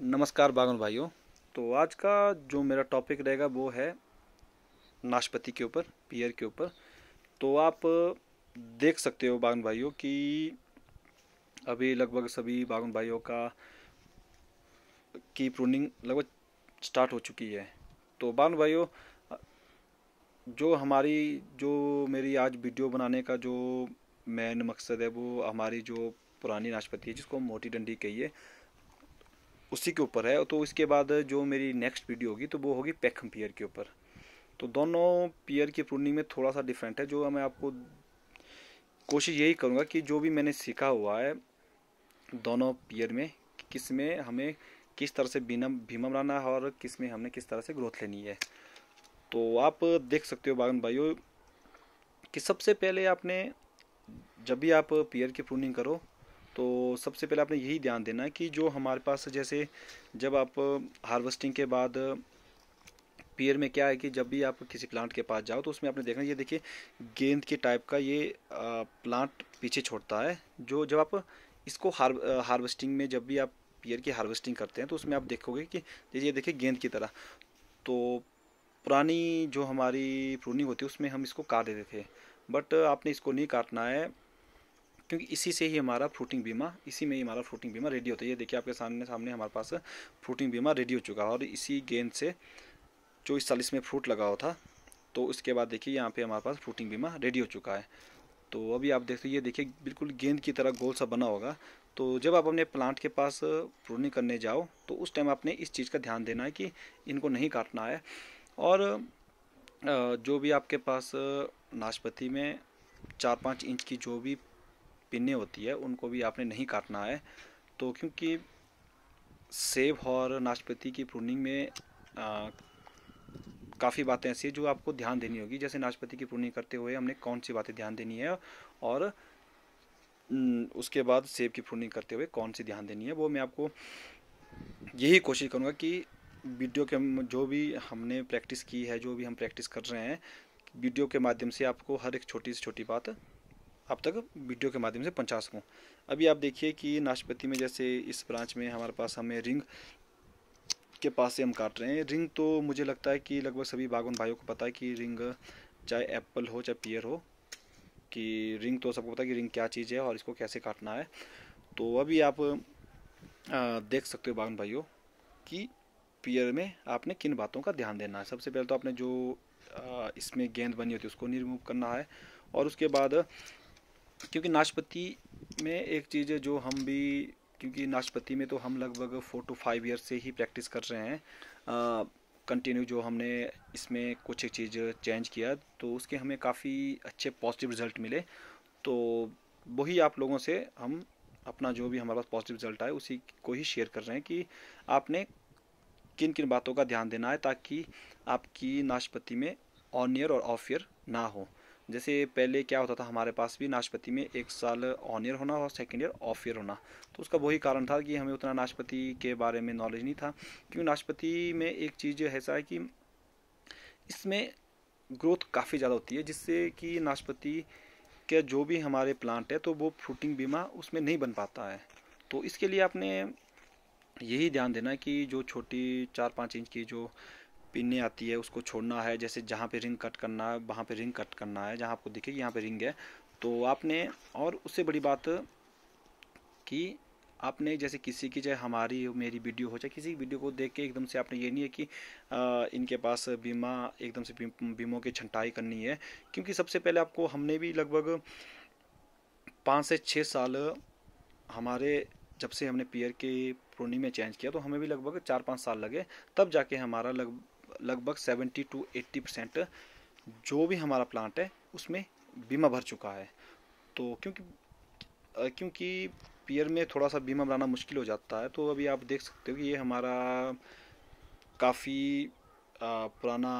नमस्कार बागन भाइयों तो आज का जो मेरा टॉपिक रहेगा वो है नाशपति के ऊपर पियर के ऊपर तो आप देख सकते हो बागन भाइयों कि अभी लगभग सभी बागन भाइयों का की प्रूनिंग लगभग स्टार्ट हो चुकी है तो बागन भाइयों जो हमारी जो मेरी आज वीडियो बनाने का जो मेन मकसद है वो हमारी जो पुरानी नाशपति है जिसको मोटी डंडी कहिए उसी के ऊपर है तो इसके बाद जो मेरी नेक्स्ट वीडियो होगी तो वो होगी पैखम पियर के ऊपर तो दोनों पियर की प्रूनिंग में थोड़ा सा डिफरेंट है जो मैं आपको कोशिश यही करूँगा कि जो भी मैंने सीखा हुआ है दोनों पियर में किस में हमें किस तरह से बीना भीमम रहना है और किस में हमने किस तरह से ग्रोथ लेनी है तो आप देख सकते हो बागन भाइयों कि सबसे पहले आपने जब भी आप पियर की प्रूनिंग करो तो सबसे पहले आपने यही ध्यान देना कि जो हमारे पास जैसे जब आप हार्वेस्टिंग के बाद पेयर में क्या है कि जब भी आप किसी प्लांट के पास जाओ तो उसमें आपने देखना ये देखिए गेंद के टाइप का ये प्लांट पीछे छोड़ता है जो जब आप इसको हार हार्वेस्टिंग में जब भी आप पेयर की हार्वेस्टिंग करते हैं तो उसमें आप देखोगे कि ये देखिए गेंद की तरह तो पुरानी जो हमारी प्रूनिंग होती है उसमें हम इसको काट देते थे बट आपने इसको नहीं काटना है क्योंकि इसी से ही हमारा फ्रूटिंग बीमा इसी में ही हमारा फ्रूटिंग बीमा रेडी होता है ये देखिए आपके सामने सामने हमारे पास फ्रूटिंग बीमा रेडी हो चुका है और इसी गेंद से चौबीस चालीस में फ्रूट लगा हुआ था तो उसके बाद देखिए यहाँ पे हमारे पास फ्रूटिंग बीमा रेडी हो चुका है तो अभी आप देखते ये देखिए बिल्कुल गेंद की तरह गोल सा बना होगा तो जब आप अपने प्लांट के पास प्रूनिंग करने जाओ तो उस टाइम आपने इस चीज़ का ध्यान देना है कि इनको नहीं काटना है और जो भी आपके पास नाशपति में चार पाँच इंच की जो भी पिने होती है उनको भी आपने नहीं काटना है तो क्योंकि सेब और नाशपाती की प्रूनिंग में काफ़ी बातें ऐसी जो आपको ध्यान देनी होगी जैसे नाशपाती की प्रूनिंग करते हुए हमने कौन सी बातें ध्यान देनी है और उसके बाद सेब की प्रूनिंग करते हुए कौन सी ध्यान देनी है वो मैं आपको यही कोशिश करूँगा कि वीडियो के जो भी हमने प्रैक्टिस की है जो भी हम प्रैक्टिस कर रहे हैं वीडियो के माध्यम से आपको हर एक छोटी से छोटी बात आप तक वीडियो के माध्यम से पहुँचा सकूँ अभी आप देखिए कि नाशपति में जैसे इस ब्रांच में हमारे पास हमें रिंग के पास से हम काट रहे हैं रिंग तो मुझे लगता है कि लगभग सभी बागवान भाइयों को पता है कि रिंग चाहे एप्पल हो चाहे पियर हो कि रिंग तो सबको पता है कि रिंग क्या चीज़ है और इसको कैसे काटना है तो अभी आप देख सकते हो बागवान भाइयों कि पियर में आपने किन बातों का ध्यान देना है सबसे पहले तो आपने जो इसमें गेंद बनी होती है उसको रिमूव करना है और उसके बाद क्योंकि नाशपाती में एक चीज़ है जो हम भी क्योंकि नाशपाती में तो हम लगभग फोर टू फाइव ईयर से ही प्रैक्टिस कर रहे हैं कंटिन्यू जो हमने इसमें कुछ एक चीज़ चेंज किया तो उसके हमें काफ़ी अच्छे पॉजिटिव रिजल्ट मिले तो वही आप लोगों से हम अपना जो भी हमारे पास पॉजिटिव रिजल्ट आए उसी को ही शेयर कर रहे हैं कि आपने किन किन बातों का ध्यान देना है ताकि आपकी नाशपाती में ऑन ईयर और ऑफ ईयर ना हो जैसे पहले क्या होता था हमारे पास भी नाशपति में एक साल ऑन ईयर होना और सेकेंड ईयर ऑफ ईयर होना तो उसका वही कारण था कि हमें उतना नाशपति के बारे में नॉलेज नहीं था क्योंकि नाशपति में एक चीज़ ऐसा है कि इसमें ग्रोथ काफ़ी ज़्यादा होती है जिससे कि नाशपति के जो भी हमारे प्लांट है तो वो फ्रूटिंग बीमा उसमें नहीं बन पाता है तो इसके लिए आपने यही ध्यान देना कि जो छोटी चार पाँच इंच की जो पिने आती है उसको छोड़ना है जैसे जहाँ पे रिंग कट करना है वहाँ पे रिंग कट करना है जहाँ आपको दिखेगी यहाँ पे रिंग है तो आपने और उससे बड़ी बात कि आपने जैसे किसी की चाहे हमारी मेरी वीडियो हो चाहे किसी की वीडियो को देख के एकदम से आपने ये नहीं है कि आ, इनके पास बीमा एकदम से बीमों की छंटाई करनी है क्योंकि सबसे पहले आपको हमने भी लगभग पाँच से छः साल हमारे जब से हमने पीयर के प्रोनी में चेंज किया तो हमें भी लगभग चार पाँच साल लगे तब जाके हमारा लग लगभग 70 टू 80 परसेंट जो भी हमारा प्लांट है उसमें बीमा भर चुका है तो क्योंकि क्योंकि पियर में थोड़ा सा बीमा बनाना मुश्किल हो जाता है तो अभी आप देख सकते हो कि ये हमारा काफ़ी पुराना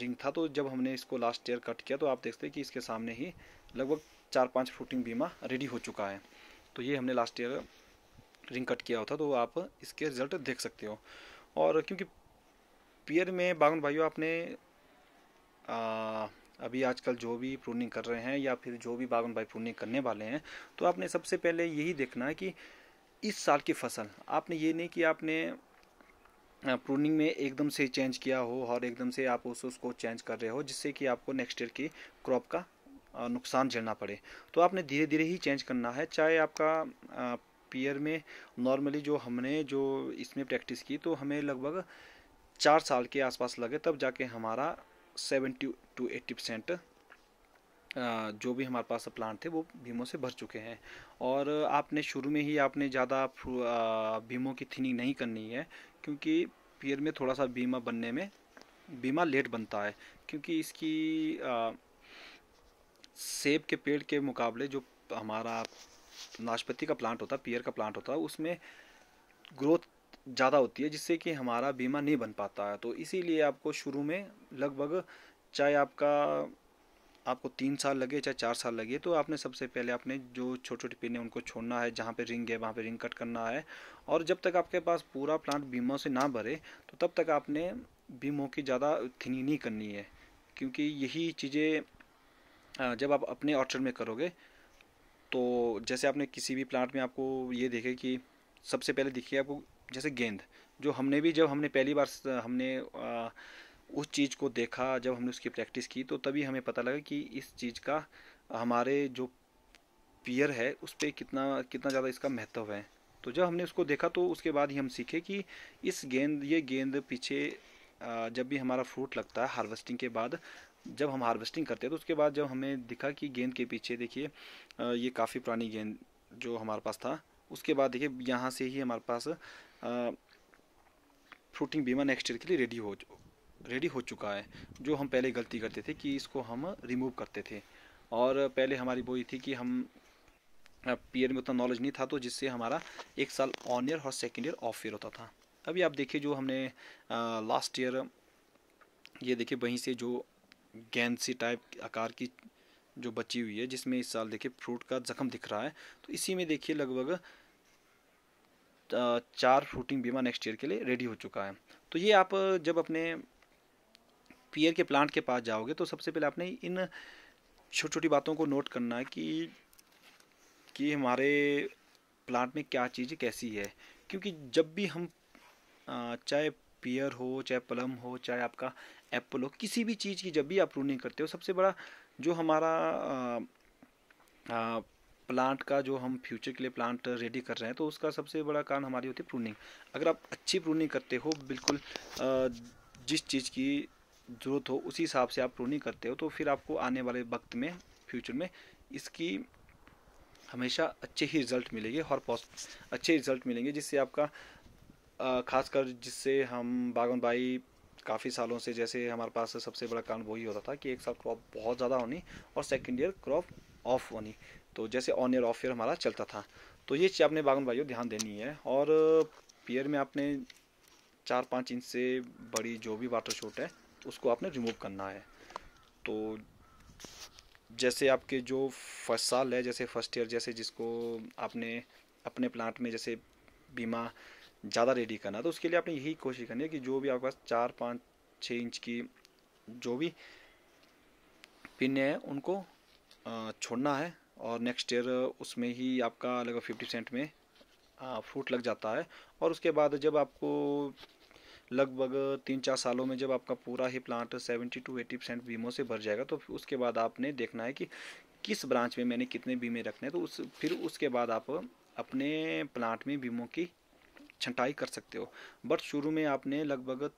रिंग था तो जब हमने इसको लास्ट ईयर कट किया तो आप देखते हैं कि इसके सामने ही लगभग चार पाँच फुटिंग बीमा रेडी हो चुका है तो ये हमने लास्ट ईयर रिंग कट किया होता तो आप इसके रिज़ल्ट देख सकते हो और क्योंकि पियर में बागन भाइयों आपने आ, अभी आजकल जो भी प्रूनिंग कर रहे हैं या फिर जो भी बागन भाई प्रूनिंग करने वाले हैं तो आपने सबसे पहले यही देखना है कि इस साल की फसल आपने ये नहीं कि आपने प्रूनिंग में एकदम से चेंज किया हो और एकदम से आप उस उसको चेंज कर रहे हो जिससे कि आपको नेक्स्ट ईयर की क्रॉप का नुकसान झेलना पड़े तो आपने धीरे धीरे ही चेंज करना है चाहे आपका पीयर में नॉर्मली जो हमने जो इसमें प्रैक्टिस की तो हमें लगभग चार साल के आसपास लगे तब जाके हमारा सेवेंटी टू एट्टी परसेंट जो भी हमारे पास प्लांट थे वो बीमों से भर चुके हैं और आपने शुरू में ही आपने ज़्यादा बीमों की थिनिंग नहीं करनी है क्योंकि पेड़ में थोड़ा सा बीमा बनने में बीमा लेट बनता है क्योंकि इसकी आ, सेब के पेड़ के मुकाबले जो हमारा नाशपति का प्लांट होता है पियर का प्लांट होता है उसमें ग्रोथ ज़्यादा होती है जिससे कि हमारा बीमा नहीं बन पाता है तो इसीलिए आपको शुरू में लगभग चाहे आपका आपको तीन साल लगे चाहे चार साल लगे तो आपने सबसे पहले आपने जो छोटे छोटे पिन है उनको छोड़ना है जहाँ पे रिंग है वहाँ पे रिंग कट करना है और जब तक आपके पास पूरा प्लांट बीमा से ना भरे तो तब तक आपने बीमों की ज़्यादा थिनी नहीं करनी है क्योंकि यही चीज़ें जब आप अपने ऑर्चर में करोगे तो जैसे आपने किसी भी प्लांट में आपको ये देखे कि सबसे पहले देखिए आपको जैसे गेंद जो हमने भी जब हमने पहली बार हमने आ, उस चीज़ को देखा जब हमने उसकी प्रैक्टिस की तो तभी हमें पता लगा कि इस चीज़ का हमारे जो पियर है उस पर कितना कितना ज़्यादा इसका महत्व है तो जब हमने उसको देखा तो उसके बाद ही हम सीखे कि इस गेंद ये गेंद पीछे जब भी हमारा फ्रूट लगता है हार्वेस्टिंग के बाद जब हम हार्वेस्टिंग करते हैं तो उसके बाद जब हमें दिखा कि गेंद के पीछे देखिए ये काफ़ी पुरानी गेंद जो हमारे पास था उसके बाद देखिए यहाँ से ही हमारे पास फ्रूटिंग बीमा नेक्स्ट ईयर के लिए रेडी हो रेडी हो चुका है जो हम पहले गलती करते थे कि इसको हम रिमूव करते थे और पहले हमारी वो थी कि हम पी में उतना नॉलेज नहीं था तो जिससे हमारा एक साल ऑन ईयर और सेकेंड ईयर ऑफ ईयर होता था अभी आप देखिए जो हमने आ, लास्ट ईयर ये देखिए वहीं से जो गेंसी टाइप आकार की जो बची हुई है जिसमें इस साल देखिए फ्रूट का जख्म दिख रहा है तो इसी में देखिए लगभग चार फ्रूटिंग बीमा नेक्स्ट ईयर के लिए रेडी हो चुका है तो ये आप जब अपने पीयर के प्लांट के पास जाओगे तो सबसे पहले आपने इन छोटी छोटी बातों को नोट करना है कि कि हमारे प्लांट में क्या चीज़ कैसी है क्योंकि जब भी हम चाहे पीयर हो चाहे प्लम हो चाहे आपका एप्पल हो किसी भी चीज़ की जब भी आप प्रूनिंग करते हो सबसे बड़ा जो हमारा आ, आ, प्लांट का जो हम फ्यूचर के लिए प्लांट रेडी कर रहे हैं तो उसका सबसे बड़ा कारण हमारी होती है प्रूनिंग अगर आप अच्छी प्रूनिंग करते हो बिल्कुल जिस चीज़ की ज़रूरत हो उसी हिसाब से आप प्रूनिंग करते हो तो फिर आपको आने वाले वक्त में फ्यूचर में इसकी हमेशा अच्छे ही रिज़ल्ट मिलेंगे और अच्छे रिज़ल्ट मिलेंगे जिससे आपका खासकर जिससे हम बागन भाई काफ़ी सालों से जैसे हमारे पास सबसे बड़ा कारण वही होता था कि एक साल क्रॉप बहुत ज़्यादा होनी और सेकेंड ईयर क्रॉप ऑफ होनी तो जैसे ऑन ईयर ऑफ ईयर हमारा चलता था तो ये चीज़ आपने बागन भाइयों ध्यान देनी है और पेयर में आपने चार पाँच इंच से बड़ी जो भी वाटर शूट है उसको आपने रिमूव करना है तो जैसे आपके जो फर्स्ट साल है जैसे फर्स्ट ईयर जैसे जिसको आपने अपने प्लांट में जैसे बीमा ज़्यादा रेडी करना तो उसके लिए आपने यही कोशिश करनी है कि जो भी आपके पास चार पाँच छः इंच की जो भी पिन हैं उनको छोड़ना है और नेक्स्ट ईयर uh, उसमें ही आपका लगभग फिफ्टी परसेंट में फ्रूट uh, लग जाता है और उसके बाद जब आपको लगभग तीन चार सालों में जब आपका पूरा ही plant seventy to eighty percent बीमों से भर जाएगा तो उसके बाद आपने देखना है कि किस ब्रांच में मैंने कितने बीमे रखने हैं तो उस फिर उसके बाद आप अपने प्लांट में बीमों की छंटाई कर सकते हो बट शुरू में आपने लगभग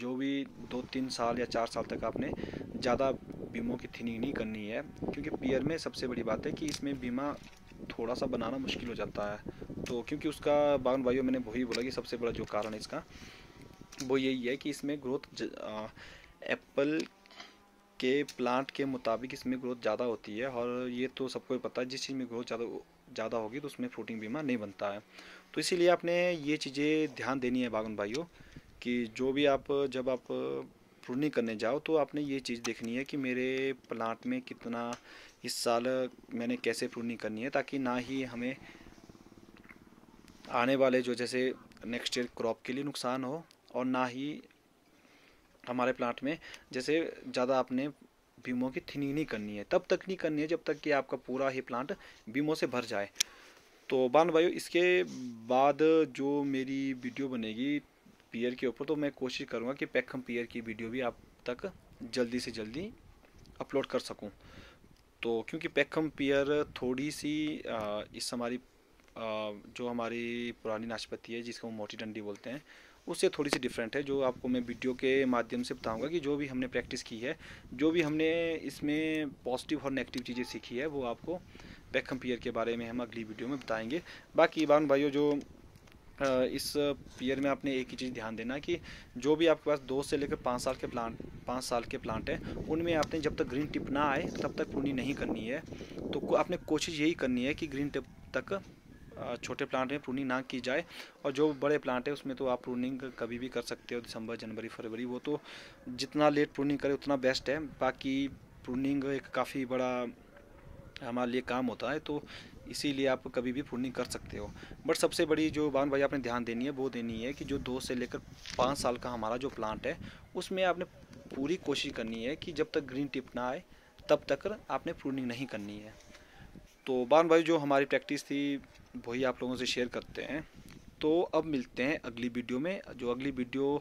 जो भी दो तीन साल या चार साल तक आपने ज़्यादा बीमों की थिनिंग नहीं करनी है क्योंकि पियर में सबसे बड़ी बात है कि इसमें बीमा थोड़ा सा बनाना मुश्किल हो जाता है तो क्योंकि उसका बागन भाइयों मैंने वही बोला कि सबसे बड़ा जो कारण है इसका वो यही है कि इसमें ग्रोथ एप्पल के प्लांट के मुताबिक इसमें ग्रोथ ज़्यादा होती है और ये तो सबको पता है जिस चीज़ में ग्रोथ ज़्यादा ज़्यादा होगी तो उसमें फ्रूटिंग बीमा नहीं बनता है तो इसीलिए आपने ये चीज़ें ध्यान देनी है बागन भाइयों कि जो भी आप जब आप प्रूनिंग करने जाओ तो आपने ये चीज़ देखनी है कि मेरे प्लांट में कितना इस साल मैंने कैसे प्रूनिंग करनी है ताकि ना ही हमें आने वाले जो जैसे नेक्स्ट ईयर क्रॉप के लिए नुकसान हो और ना ही हमारे प्लांट में जैसे ज़्यादा आपने बीमों की थिनिंग नहीं करनी है तब तक नहीं करनी है जब तक कि आपका पूरा ही प्लांट बीमों से भर जाए तो बान भाई इसके बाद जो मेरी वीडियो बनेगी पियर के ऊपर तो मैं कोशिश करूँगा कि पैकम पियर की वीडियो भी आप तक जल्दी से जल्दी अपलोड कर सकूँ तो क्योंकि पैकम पियर थोड़ी सी आ, इस हमारी जो हमारी पुरानी नाशपति है जिसको हम मोटी डंडी बोलते हैं उससे थोड़ी सी डिफरेंट है जो आपको मैं वीडियो के माध्यम से बताऊंगा कि जो भी हमने प्रैक्टिस की है जो भी हमने इसमें पॉजिटिव और नेगेटिव चीज़ें सीखी है वो आपको पैकम पियर के बारे में हम अगली वीडियो में बताएंगे बाकी इबान भाइयों जो इस ईयर में आपने एक ही चीज़ ध्यान देना कि जो भी आपके पास दो से लेकर पाँच साल के प्लांट पाँच साल के प्लांट हैं उनमें आपने जब तक ग्रीन टिप ना आए तब तक पुनी नहीं करनी है तो आपने कोशिश यही करनी है कि ग्रीन टिप तक छोटे प्लांट में प्रूनिंग ना की जाए और जो बड़े प्लांट है उसमें तो आप प्रूनिंग कभी भी कर सकते हो दिसंबर जनवरी फरवरी वो तो जितना लेट प्रूनिंग करें उतना बेस्ट है बाकी प्रूनिंग एक काफ़ी बड़ा हमारे लिए काम होता है तो इसीलिए आप कभी भी फूडिंग कर सकते हो बट सबसे बड़ी जो बान भाई आपने ध्यान देनी है वो देनी है कि जो दो से लेकर पाँच साल का हमारा जो प्लांट है उसमें आपने पूरी कोशिश करनी है कि जब तक ग्रीन टिप ना आए तब तक आपने फूडिंग नहीं करनी है तो बान भाई जो हमारी प्रैक्टिस थी वही आप लोगों से शेयर करते हैं तो अब मिलते हैं अगली वीडियो में जो अगली वीडियो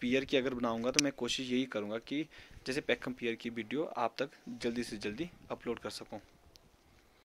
पियर की अगर बनाऊंगा तो मैं कोशिश यही करूंगा कि जैसे पैकम पियर की वीडियो आप तक जल्दी से जल्दी अपलोड कर सकूं